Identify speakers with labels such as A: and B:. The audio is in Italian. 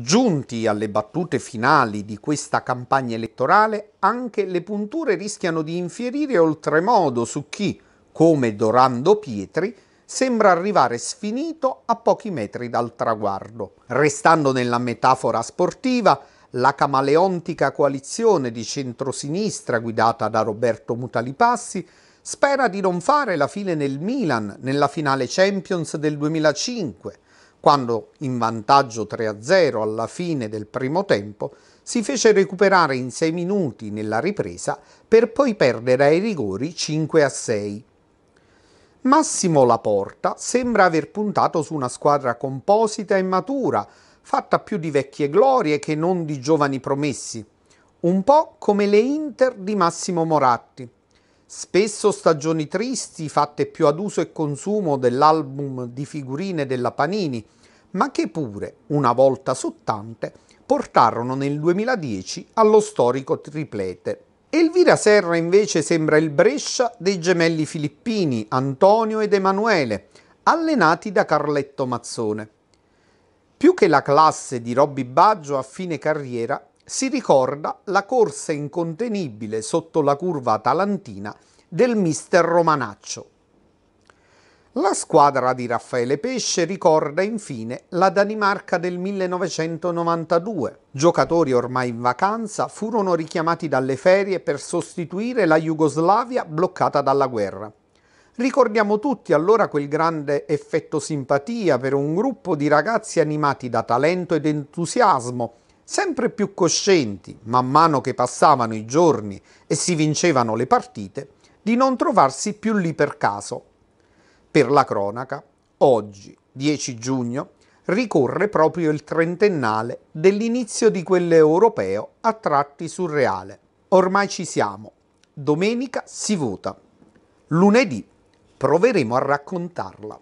A: Giunti alle battute finali di questa campagna elettorale, anche le punture rischiano di infierire oltremodo su chi, come Dorando Pietri, sembra arrivare sfinito a pochi metri dal traguardo. Restando nella metafora sportiva, la camaleontica coalizione di centrosinistra guidata da Roberto Mutalipassi spera di non fare la fine nel Milan nella finale Champions del 2005, quando in vantaggio 3-0 alla fine del primo tempo, si fece recuperare in 6 minuti nella ripresa per poi perdere ai rigori 5-6. Massimo Laporta sembra aver puntato su una squadra composita e matura, fatta più di vecchie glorie che non di giovani promessi, un po' come le Inter di Massimo Moratti. Spesso stagioni tristi fatte più ad uso e consumo dell'album di figurine della Panini, ma che pure, una volta su tante, portarono nel 2010 allo storico triplete. Elvira Serra invece sembra il Brescia dei gemelli filippini Antonio ed Emanuele, allenati da Carletto Mazzone. Più che la classe di Robby Baggio a fine carriera si ricorda la corsa incontenibile sotto la curva atalantina del mister Romanaccio. La squadra di Raffaele Pesce ricorda infine la Danimarca del 1992. Giocatori ormai in vacanza furono richiamati dalle ferie per sostituire la Jugoslavia bloccata dalla guerra. Ricordiamo tutti allora quel grande effetto simpatia per un gruppo di ragazzi animati da talento ed entusiasmo sempre più coscienti, man mano che passavano i giorni e si vincevano le partite, di non trovarsi più lì per caso. Per la cronaca, oggi, 10 giugno, ricorre proprio il trentennale dell'inizio di quell'europeo a tratti surreale. Ormai ci siamo. Domenica si vota. Lunedì proveremo a raccontarla.